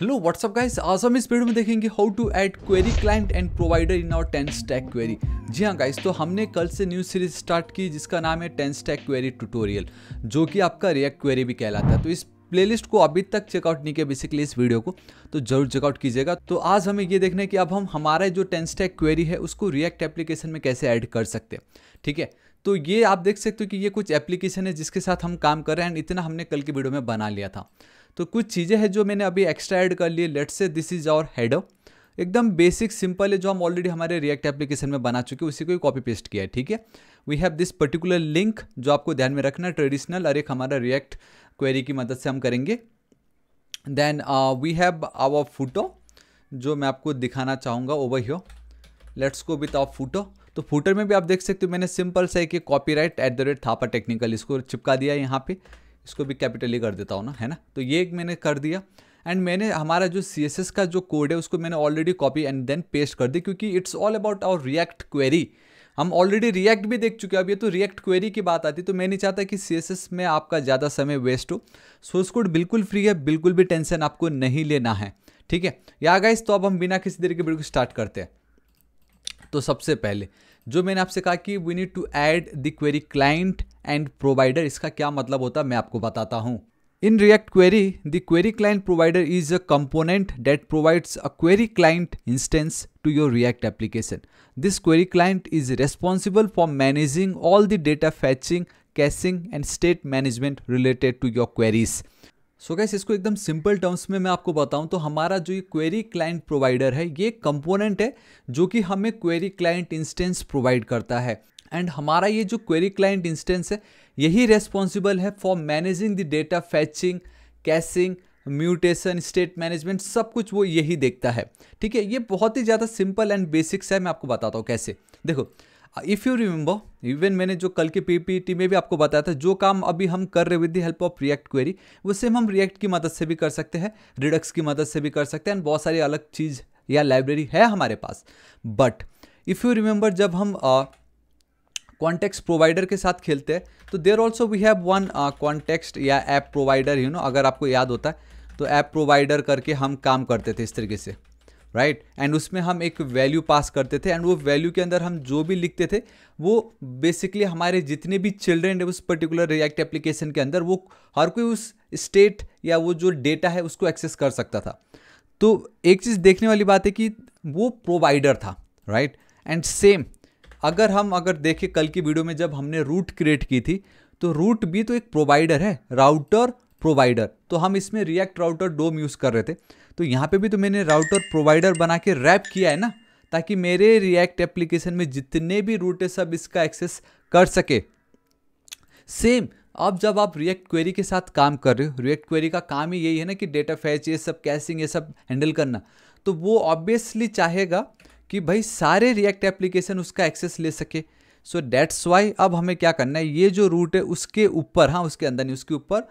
Hello what's up guys आज हम इस वीडियो में देखेंगे how to add query client and provider in our TanStack query जी हाँ गाइस तो हमने कल से न्यू सीरीज स्टार्ट की जिसका नाम है टेन स्टैक क्वेरी ट्यूटोरियल जो कि आपका रिएक्ट क्वेरी भी कहलाता है तो इस प्लेलिस्ट को अभी तक चेकआउट नहीं किया बेसिकली इस वीडियो को तो जरूर चेकआउट कीजिएगा तो आज हमें ये देखना है कि अब हम हमारा जो टेन स्टैक क्वेरी है उसको रिएक्ट एप्लीकेशन में कैसे ऐड कर सकते हैं ठीक है तो ये आप देख सकते हो कि ये कुछ एप्लीकेशन है जिसके साथ हम काम कर रहे हैं एंड इतना हमने कल की वीडियो में बना लिया था तो कुछ चीज़ें हैं जो मैंने अभी एक्स्ट्रा ऐड कर लिए let's see this is our head एकदम बेसिक सिंपल है जो हम ऑलरेडी हमारे रिएक्ट एप्लीकेशन में बना चुके हैं उसी को ही कॉपी पेस्ट किया है ठीक है we have this particular link जो आपको ध्यान में रखना है ट्रेडिशनल और एक हमारा रिएक्ट क्वेरी की मदद से हम करेंगे then we have our photo जो मैं आपको दिखाना चाहूँगा over here let's go with our photo तो फोटो में भी आप देख सकते हो मैंने सिंपल सा एक copyright at the rate Thapa technical इसको चिपका दिया है यहाँ पे इसको भी कैपिटल ही e कर देता हूँ ना है ना तो ये मैंने कर दिया एंड मैंने हमारा जो सी एस एस का जो कोड है उसको मैंने already copy and then paste कर दी क्योंकि it's all about our React query हम ऑलरेडी रिएक्ट भी देख चुके हैं अब ये तो रिएक्ट क्वेरी की बात आती है तो मैं नहीं चाहता कि सी में आपका ज़्यादा समय वेस्ट हो सोर्स कोड बिल्कुल फ्री है बिल्कुल भी टेंशन आपको नहीं लेना है ठीक है या गाइस तो अब हम बिना किसी देर के बिल्कुल स्टार्ट करते हैं तो सबसे पहले जो मैंने आपसे कहा कि we need to add the query client and provider इसका क्या मतलब होता है मैं आपको बताता हूँ in React query the query client provider is a component that provides a query client instance to your React application this query client is responsible for managing all the data fetching caching and state management related to your queries so so guys इसको एकदम simple terms में मैं आपको बताऊं तो हमारा जो ये क्वेरी क्लाइंट प्रोवाइडर है ये कंपोनेंट है जो कि हमें क्वेरी क्लाइंट इंस्टेंस प्रोवाइड करता है एंड हमारा ये जो क्वेरी क्लाइंट इंस्टेंस है यही रेस्पॉन्सिबल है for managing the data fetching caching mutation state management सब कुछ वो यही देखता है ठीक है ये बहुत ही ज़्यादा सिंपल एंड बेसिक्स है मैं आपको बताता हूँ कैसे देखो इफ़ यू रिमेंबर इवन मैंने जो कल के पीपीटी में भी आपको बताया था जो काम अभी हम कर रहे with the help of React query वो सेम हम रिएक्ट की मदद से भी कर सकते हैं रिडक्स की मदद से भी कर सकते हैं एंड बहुत सारी अलग चीज़ या लाइब्रेरी है हमारे पास बट इफ़ यू रिमेंबर जब हम कॉन्टेक्स uh, प्रोवाइडर के साथ खेलते हैं तो there also we have one context या ऐप प्रोवाइडर यू नो अगर आपको याद होता है तो ऐप प्रोवाइडर करके हम काम करते थे इस तरीके से राइट right? एंड उसमें हम एक वैल्यू पास करते थे एंड वो वैल्यू के अंदर हम जो भी लिखते थे वो बेसिकली हमारे जितने भी चिल्ड्रेन है उस पर्टिकुलर रिएक्ट एप्लीकेशन के अंदर वो हर कोई उस स्टेट या वो जो डेटा है उसको एक्सेस कर सकता था तो एक चीज़ देखने वाली बात है कि वो प्रोवाइडर था राइट एंड सेम अगर हम अगर देखें कल की वीडियो में जब हमने रूट क्रिएट की थी तो रूट भी तो एक प्रोवाइडर है राउटर प्रोवाइडर तो हम इसमें रिएक्ट राउटर डोम यूज़ कर रहे थे तो यहाँ पे भी तो मैंने राउटर प्रोवाइडर बना के रैप किया है ना ताकि मेरे रिएक्ट एप्लीकेशन में जितने भी रूट है सब इसका एक्सेस कर सके सेम अब जब आप रिएक्ट क्वेरी के साथ काम कर रहे हो रिएक्ट क्वेरी का काम ही यही है ना कि डेटा फैच ये सब कैसिंग ये सब हैंडल करना तो वो ऑब्वियसली चाहेगा कि भाई सारे रिएक्ट एप्लीकेशन उसका एक्सेस ले सके सो डैट्स वाई अब हमें क्या करना है ये जो रूट है उसके ऊपर हाँ उसके अंदर नहीं उसके ऊपर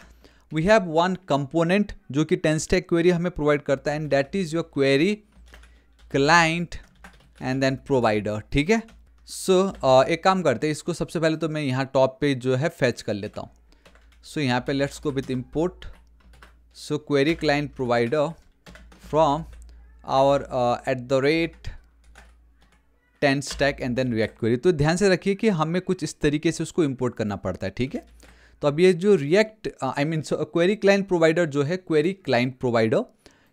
वी हैव वन कंपोनेंट जो कि टेंसटेक क्वेरी हमें प्रोवाइड करता है and that is your query client and then provider ठीक है सो so, uh, एक काम करते हैं इसको सबसे पहले तो मैं यहाँ टॉप पे जो है फैच कर लेता हूँ सो so, यहाँ पे let's go with import so query client provider from our at the rate TanStack and then React query तो ध्यान से रखिए कि हमें कुछ इस तरीके से उसको इम्पोर्ट करना पड़ता है ठीक है तो अब ये जो React I mean query client provider जो है क्वेरी क्लाइंट प्रोवाइडर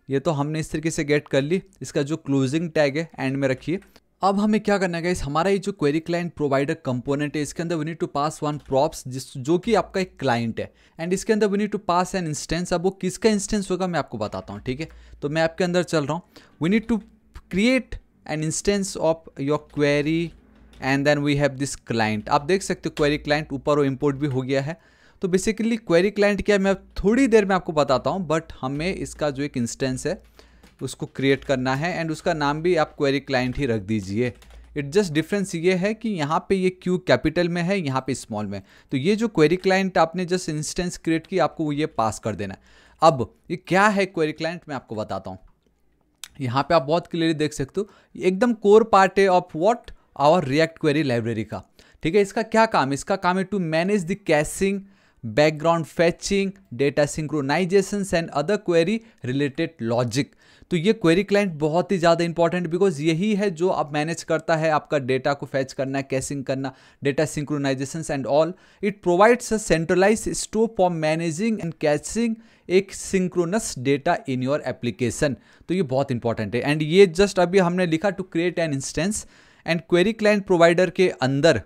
ये तो हमने इस तरीके से गेट कर ली इसका जो क्लोजिंग टैग है एंड में रखिए अब हमें क्या करना है गाइस हमारा ये जो क्वेरी क्लाइंट प्रोवाइडर कंपोनेंट है इसके अंदर we need to pass one props जिस जो कि आपका एक क्लाइंट है एंड इसके अंदर we need to pass an instance अब वो किसका इंस्टेंस होगा मैं आपको बताता हूँ ठीक है तो मैं आपके अंदर चल रहा हूँ we need to create an instance of your query and then we have this client आप देख सकते हो क्वेरी क्लाइंट ऊपर वो इम्पोर्ट भी हो गया है तो बेसिकली क्वेरी क्लाइंट क्या है मैं थोड़ी देर में आपको बताता हूँ बट हमें इसका जो एक इंस्टेंस है उसको क्रिएट करना है एंड उसका नाम भी आप क्वेरी क्लाइंट ही रख दीजिए इट जस्ट डिफरेंस ये है कि यहाँ पे ये क्यू कैपिटल में है यहाँ पे स्मॉल में तो ये जो क्वेरी क्लाइंट आपने जस्ट इंस्टेंस क्रिएट की आपको ये पास कर देना है अब ये क्या है क्वेरी क्लाइंट मैं आपको बताता हूँ यहाँ पे आप बहुत क्लियरली देख सकते हो एकदम कोर पार्ट है of what our React query library का ठीक है इसका क्या काम इसका काम है to manage the caching background fetching data synchronization and other query related logic तो ये क्वेरी क्लाइंट बहुत ही ज़्यादा इंपॉर्टेंट बिकॉज यही है जो आप मैनेज करता है आपका डेटा को फैच करना कैसिंग करना data synchronization and all it provides a centralized store for managing and caching asynchronous data in your application तो ये बहुत इंपॉर्टेंट है एंड ये जस्ट अभी हमने लिखा to create an instance and query client provider के अंदर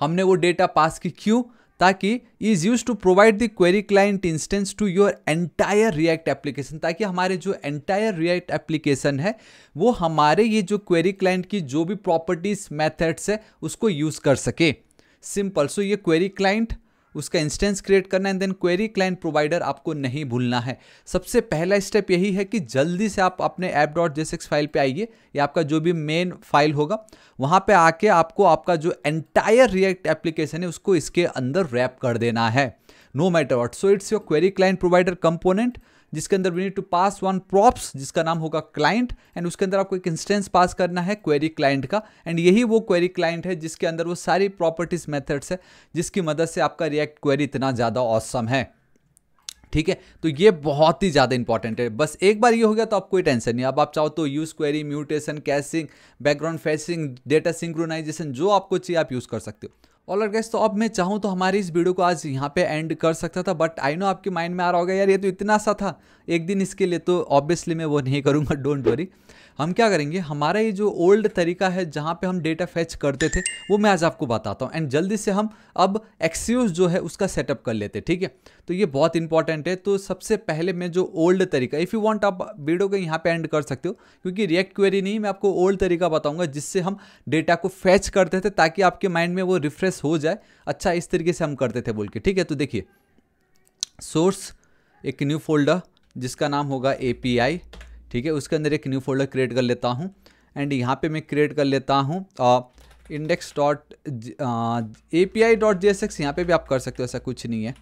हमने वो डेटा पास की क्यों ताकि is use to provide the query client instance to your entire React application ताकि हमारे जो एंटायर रिएक्ट एप्लीकेशन है वो हमारे ये जो क्वेरी क्लाइंट की जो भी प्रॉपर्टीज मेथड्स है उसको यूज़ कर सके सिंपल सो so ये क्वेरी क्लाइंट उसका इंस्टेंस क्रिएट करना and then query client provider आपको नहीं भूलना है सबसे पहला स्टेप यही है कि जल्दी से आप अपने ऐप डॉट जे फाइल पे आइए या आपका जो भी मेन फाइल होगा वहाँ पे आके आपको आपका जो एंटायर रिएक्ट एप्लीकेशन है उसको इसके अंदर रैप कर देना है no matter what so it's your query client provider component जिसके अंदर we need to pass one props जिसका नाम होगा क्लाइंट एंड उसके अंदर आपको एक इंस्टेंस पास करना है क्वेरी क्लाइंट का एंड यही वो क्वेरी क्लाइंट है जिसके अंदर वो सारी प्रॉपर्टीज मेथड्स है जिसकी मदद से आपका रिएक्ट क्वेरी इतना ज़्यादा औसम है ठीक है तो ये बहुत ही ज़्यादा इंपॉर्टेंट है बस एक बार ये हो गया तो आप कोई टेंशन नहीं अब आप चाहो तो use query mutation caching background fetching data synchronization जो आपको चाहिए आप यूज़ कर सकते हो और गैस तो अब मैं चाहूँ तो हमारी इस वीडियो को आज यहाँ पे एंड कर सकता था बट आई नो आपके माइंड में आ रहा होगा यार ये तो इतना सा था एक दिन इसके लिए तो ऑब्वियसली मैं वो नहीं करूँगा डोंट वरी हम क्या करेंगे हमारा ये जो ओल्ड तरीका है जहाँ पे हम डेटा फैच करते थे वो मैं आज आपको बताता हूँ एंड जल्दी से हम अब एक्सीूज जो है उसका सेटअप कर लेते ठीक है तो ये बहुत इंपॉर्टेंट है तो सबसे पहले मैं जो ओल्ड तरीका इफ़ यू वांट आप वीडियो को यहाँ पे एंड कर सकते हो क्योंकि रिएक्ट क्वेरी नहीं मैं आपको ओल्ड तरीका बताऊँगा जिससे हम डेटा को फैच करते थे ताकि आपके माइंड में वो रिफ्रेश एक्सप्रेस हो जाए अच्छा इस तरीके से हम करते थे बोल के ठीक है तो देखिए सोर्स एक न्यू फोल्डर जिसका नाम होगा ए ठीक है उसके अंदर एक न्यू फोल्डर क्रिएट कर लेता हूँ एंड यहाँ पे मैं क्रिएट कर लेता हूँ index dot A P I dot J यहाँ पर भी आप कर सकते हो ऐसा कुछ नहीं है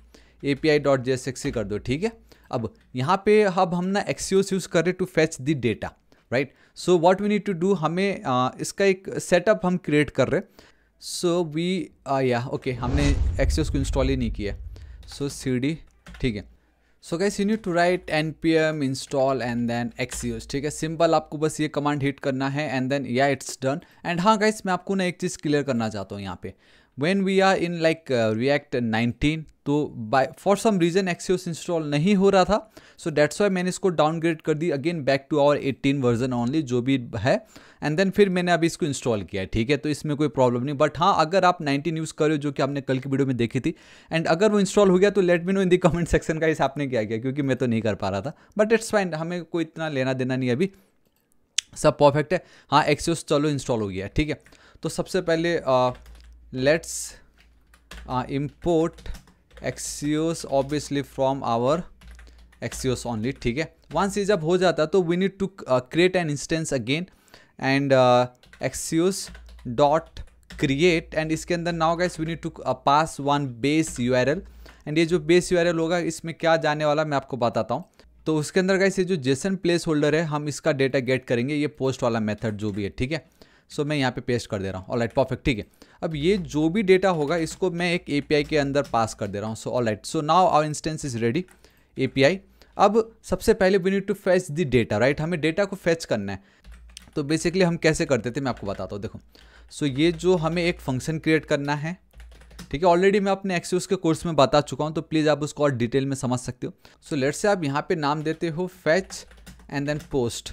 ए पी आई डॉट जे ही कर दो ठीक है अब यहाँ पे अब हम ना एक्सियोस यूज़ कर रहे to fetch the data right so what we need to do हमें आ, इसका एक सेटअप हम क्रिएट कर रहे हैं सो वी या ओके हमने एक्सेस को इंस्टॉल ही नहीं किया सो सी डी ठीक है so guys you need to write N P M install and then Axios ठीक है सिंपल आपको बस ये कमांड हिट करना है एंड देन या इट्स डन एंड हाँ गाइस मैं आपको ना एक चीज़ क्लियर करना चाहता हूँ यहाँ पे when we are in like React nineteen तो by for some reason Axios install नहीं हो रहा था सो डैट्स वाई मैंने इसको डाउनग्रेड कर दी again back to our 18 version only जो भी है एंड देन फिर मैंने अभी इसको इंस्टॉल किया है ठीक है तो इसमें कोई प्रॉब्लम नहीं बट हाँ अगर आप 19 यूज़ करो जो कि आपने कल की वीडियो में देखी थी एंड अगर वो इंस्टॉल हो गया तो let me know in the comment section का इस आपने क्या किया क्योंकि मैं तो नहीं कर पा रहा था बट इट्स फाइन हमें कोई इतना लेना देना नहीं अभी सब परफेक्ट है हाँ एक्सियोस चलो इंस्टॉल हो गया ठीक है तो सबसे पहले आ, uh, let's uh, import axios obviously from our axios only ठीक है वंस ये जब हो जाता तो we need to create an instance again and Axios dot create and इसके अंदर now we we need to pass one base U and ये जो बेस यू होगा इसमें क्या जाने वाला मैं आपको बताता हूँ तो उसके अंदर गाइस ये जो जेसन प्लेस होल्डर है हम इसका डेटा गेट करेंगे ये पोस्ट वाला मेथड जो भी है ठीक है सो मैं यहाँ पे पेस्ट कर दे रहा हूँ ऑल राइट परफेक्ट ठीक है अब ये जो भी डेटा होगा इसको मैं एक ए के अंदर पास कर दे रहा हूँ so all right so now our instance is ready ए अब सबसे पहले we need to fetch the data right हमें डेटा को फैच करना है तो बेसिकली हम कैसे करते थे मैं आपको बताता हूँ देखो सो so, ये जो हमें एक फंक्शन क्रिएट करना है ठीक है ऑलरेडी मैं अपने एक्सयूज के कोर्स में बता चुका हूँ तो प्लीज़ आप उसको और डिटेल में समझ सकते हो सो लेट से आप यहाँ पे नाम देते हो फैच एंड देन पोस्ट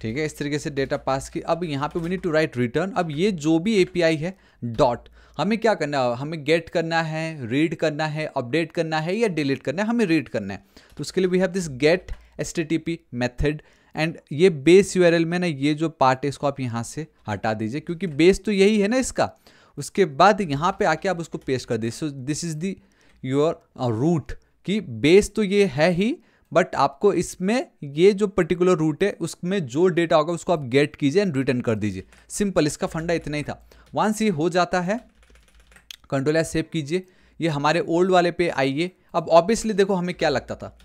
ठीक है इस तरीके से डेटा पास की अब यहाँ पे we need to write return अब ये जो भी एपीआई है डॉट हमें क्या करना है हमें गेट करना है रीड करना है अपडेट करना है या डिलीट करना है हमें रीड करना है तो उसके लिए we have this get H T T P method and ये बेस यू में ना ये जो पार्ट है इसको आप यहाँ से हटा दीजिए क्योंकि बेस तो यही है ना इसका उसके बाद यहाँ पे आके आप उसको पेस्ट कर दीजिए so this is the your route कि बेस तो ये है ही बट आपको इसमें ये जो पर्टिकुलर रूट है उसमें जो डेटा होगा उसको आप गेट कीजिए एंड रिटर्न कर दीजिए सिंपल इसका फंडा इतना ही था वंस ये हो जाता है कंट्रोल या सेव कीजिए ये हमारे ओल्ड वाले पे आइए अब ऑब्वियसली देखो हमें क्या लगता था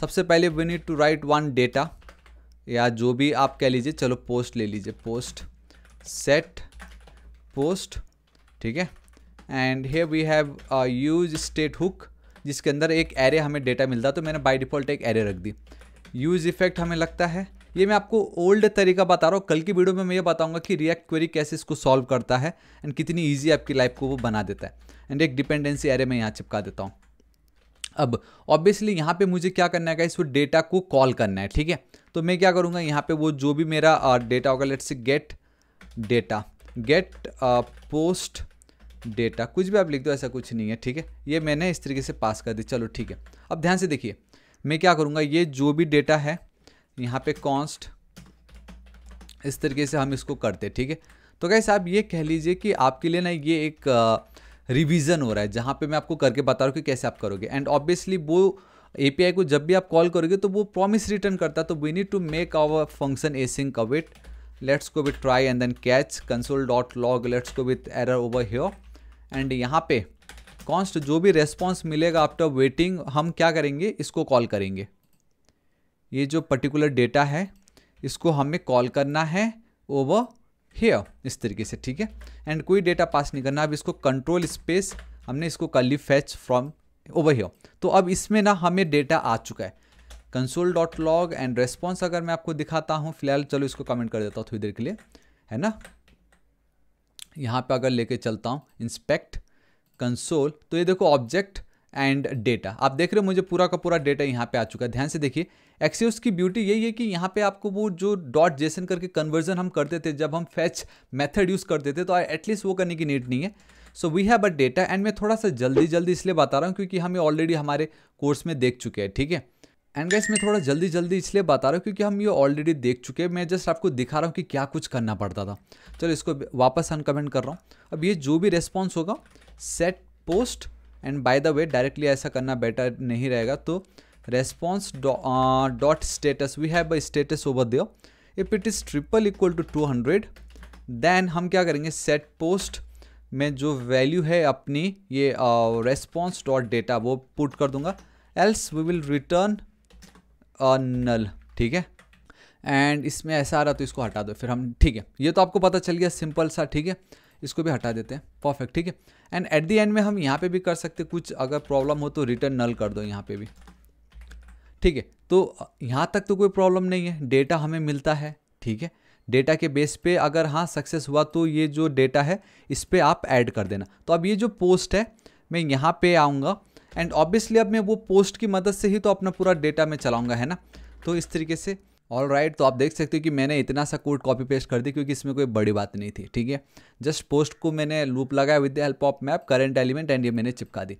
सबसे पहले we need to write one data या जो भी आप कह लीजिए चलो पोस्ट ले लीजिए पोस्ट सेट पोस्ट ठीक है and hey we have use state hook जिसके अंदर एक एरे हमें डेटा मिलता तो मैंने बाई डिफ़ॉल्ट एक एरे रख दी यूज़ इफेक्ट हमें लगता है ये मैं आपको ओल्ड तरीका बता रहा हूँ कल की वीडियो में मैं ये बताऊँगा कि रिएक्ट क्वेरी कैसे इसको सॉल्व करता है एंड कितनी ईजी आपकी लाइफ को वो बना देता है एंड एक डिपेंडेंसी एरे मैं यहाँ चिपका देता हूँ अब ऑब्वियसली यहाँ पे मुझे क्या करना है इस वो डेटा को कॉल करना है ठीक है तो मैं क्या करूँगा यहाँ पे वो जो भी मेरा डेटा uh, होगा let's get data get post data कुछ भी आप लिख दो ऐसा कुछ नहीं है ठीक है ये मैंने इस तरीके से पास कर दी चलो ठीक है अब ध्यान से देखिए मैं क्या करूँगा ये जो भी डेटा है यहाँ पे कॉन्स्ट इस तरीके से हम इसको करते ठीक है तो कैसे आप ये कह लीजिए कि आपके लिए ना ये एक रिविजन हो रहा है जहाँ पर मैं आपको करके बता रहा हूँ कि कैसे आप करोगे एंड ऑब्वियसली वो ए को जब भी आप कॉल करोगे तो वो प्रॉमिस रिटर्न करता है तो we need to make our function async await let's go with try and then catch console dot log let's go with error over here एंड यहाँ पे कॉन्स्ट जो भी रेस्पॉन्स मिलेगा आफ्टर वेटिंग हम क्या करेंगे इसको कॉल करेंगे ये जो पर्टिकुलर डेटा है इसको हमें कॉल करना है ओवर हेयर इस तरीके से ठीक है एंड कोई डेटा पास नहीं करना अब इसको कंट्रोल स्पेस हमने इसको कर ली फैच फ्रॉम ओवर हेयर तो अब इसमें ना हमें डेटा आ चुका है console dot log and response अगर मैं आपको दिखाता हूँ फिलहाल चलो इसको कमेंट कर देता हूँ थोड़ी देर के लिए है ना यहाँ पे अगर लेके चलता हूँ इंस्पेक्ट कंसोल तो ये देखो ऑब्जेक्ट एंड डेटा आप देख रहे हो मुझे पूरा का पूरा डेटा यहाँ पे आ चुका है ध्यान से देखिए एक्सियोस की ब्यूटी यही है कि यहाँ पे आपको वो जो डॉट जेसन करके कन्वर्जन हम करते थे जब हम फैच मेथड यूज़ करते थे तो एटलीस्ट वो करने की नीड नहीं है so we have a data and मैं थोड़ा सा जल्दी जल्दी इसलिए बता रहा हूँ क्योंकि हम ये ऑलरेडी हमारे कोर्स में देख चुके हैं ठीक है थीके? एंड गैस मैं थोड़ा जल्दी जल्दी इसलिए बता रहा हूँ क्योंकि हम ये ऑलरेडी देख चुके हैं मैं जस्ट आपको दिखा रहा हूँ कि क्या कुछ करना पड़ता था चलो इसको वापस अनकमेंट कर रहा हूँ अब ये जो भी रेस्पॉन्स होगा set post and by the way directly ऐसा करना बेटर नहीं रहेगा तो response dot status we have a status over there if it is triple equal to two hundred then हम क्या करेंगे सेट पोस्ट में जो वैल्यू है अपनी ये रेस्पॉन्स डॉट डेटा वो पुट कर दूंगा else we will return null ठीक है एंड इसमें ऐसा आ रहा तो इसको हटा दो फिर हम ठीक है ये तो आपको पता चल गया सिंपल सा ठीक है इसको भी हटा देते हैं परफेक्ट ठीक है एंड एट दी एंड में हम यहाँ पे भी कर सकते कुछ अगर प्रॉब्लम हो तो रिटर्न नल कर दो यहाँ पे भी ठीक है तो यहाँ तक तो कोई प्रॉब्लम नहीं है डेटा हमें मिलता है ठीक है डेटा के बेस पे अगर हाँ सक्सेस हुआ तो ये जो डेटा है इस पर आप ऐड कर देना तो अब ये जो पोस्ट है मैं यहाँ पे आऊँगा एंड ऑब्वियसली अब मैं वो पोस्ट की मदद से ही तो अपना पूरा डेटा मैं चलाऊंगा है ना तो इस तरीके से ऑल राइट right, तो आप देख सकते हो कि मैंने इतना सा कोड कॉपी पेस्ट कर दी क्योंकि इसमें कोई बड़ी बात नहीं थी ठीक है जस्ट पोस्ट को मैंने लूप लगाया with the help of map current element and ये मैंने चिपका दी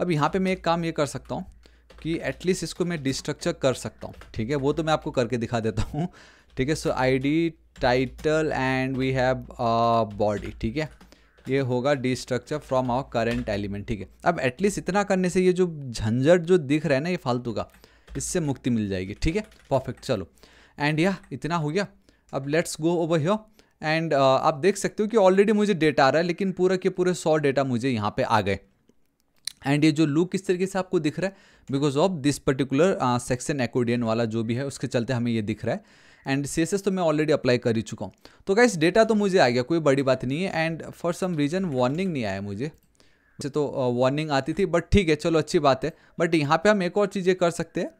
अब यहाँ पे मैं एक काम ये कर सकता हूँ कि एटलीस्ट इसको मैं डिस्ट्रक्चर कर सकता हूँ ठीक है वो तो मैं आपको करके दिखा देता हूँ ठीक है so I D title and we have body ठीक है ये होगा the structure from our current element ठीक है अब एटलीस्ट इतना करने से ये जो झंझट जो दिख रहा है ना ये फालतू का इससे मुक्ति मिल जाएगी ठीक है परफेक्ट चलो एंड या इतना हो गया अब let's go over here and आप देख सकते हो कि ऑलरेडी मुझे डेटा आ रहा है लेकिन पूरा के पूरे सौ डेटा मुझे यहाँ पे आ गए एंड ये जो लुक किस तरीके से आपको दिख रहा है because of this particular section accordion वाला जो भी है उसके चलते हमें ये दिख रहा है एंड सी तो मैं ऑलरेडी अप्लाई कर ही चुका हूँ तो गाइस डेटा तो मुझे आ गया कोई बड़ी बात नहीं है and for some reason warning नहीं आया मुझे मुझे तो वार्निंग आती थी बट ठीक है चलो अच्छी बात है बट यहाँ पे हम एक और चीज़ें कर सकते हैं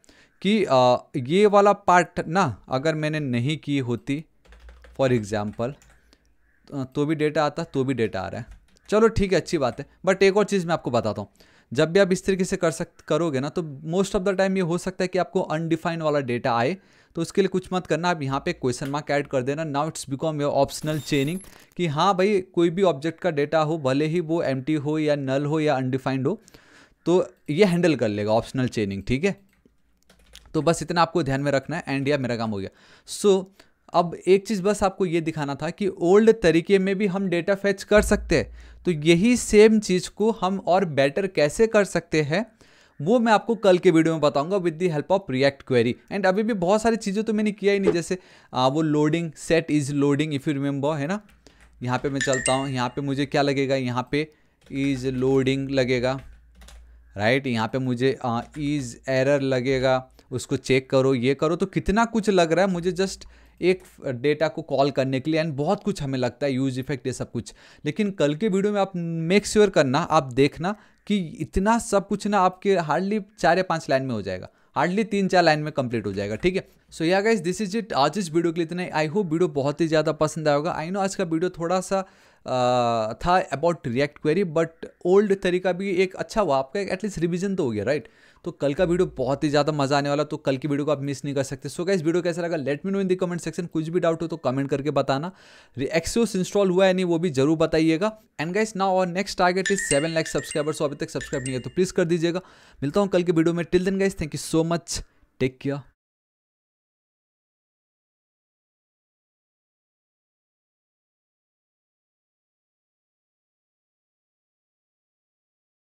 कि आ, ये वाला पार्ट ना अगर मैंने नहीं की होती फॉर एग्ज़ाम्पल तो भी डेटा आता तो भी डेटा आ रहा है चलो ठीक है अच्छी बात है बट एक और चीज़ मैं आपको बताता हूँ जब भी आप इस तरीके से कर सक करोगे ना तो मोस्ट ऑफ द टाइम ये हो सकता है कि आपको अनडिफाइंड वाला डेटा आए तो उसके लिए कुछ मत करना आप यहाँ पे क्वेश्चन मार्क ऐड कर देना now it's become your optional chaining कि हाँ भाई कोई भी ऑब्जेक्ट का डेटा हो भले ही वो एम हो या नल हो या अनडिफाइंड हो तो ये हैंडल कर लेगा ऑप्शनल चेनिंग ठीक है तो बस इतना आपको ध्यान में रखना है एंड या मेरा काम हो गया सो so, अब एक चीज़ बस आपको ये दिखाना था कि ओल्ड तरीके में भी हम डेटा फैच कर सकते हैं तो यही सेम चीज़ को हम और बेटर कैसे कर सकते हैं वो मैं आपको कल के वीडियो में बताऊंगा with the help of React Query and अभी भी बहुत सारी चीज़ें तो मैंने किया ही नहीं जैसे आ, वो loading set is loading if you remember है ना यहाँ पे मैं चलता हूँ यहाँ पे मुझे क्या लगेगा यहाँ पे इज़ लोडिंग लगेगा राइट right? यहाँ पे मुझे इज़ एरर लगेगा उसको चेक करो ये करो तो कितना कुछ लग रहा है मुझे जस्ट एक डेटा को कॉल करने के लिए एंड बहुत कुछ हमें लगता है यूज इफेक्ट ये सब कुछ लेकिन कल के वीडियो में आप मेक श्योर sure करना आप देखना कि इतना सब कुछ ना आपके हार्डली चार या पाँच लाइन में हो जाएगा हार्डली तीन चार लाइन में कंप्लीट हो जाएगा ठीक है सो yeah guys this is it आज इस वीडियो के लिए इतना आई होप वीडियो बहुत ही ज़्यादा पसंद आएगा आई नो आज का वीडियो थोड़ा सा था about React Query but old तरीका भी एक अच्छा हुआ आपका एटलीस्ट रिविजन तो हो गया राइट तो कल का वीडियो बहुत ही ज़्यादा मजा आने वाला तो कल की वीडियो को आप मिस नहीं कर सकते सो क्या वीडियो कैसा लगा let me know in the comment section कुछ भी डाउट हो तो कमेंट करके बताना एक्सोस इंस्टॉल हुआ है नहीं वो भी जरूर बताइएगा एंड गाइस नाउ और next target is seven lakhs subscribers अभी तक सब्सक्राइब नहीं है तो प्लीज़ कर दीजिएगा मिलता हूँ कल के वीडियो में till then guys thank you so much take care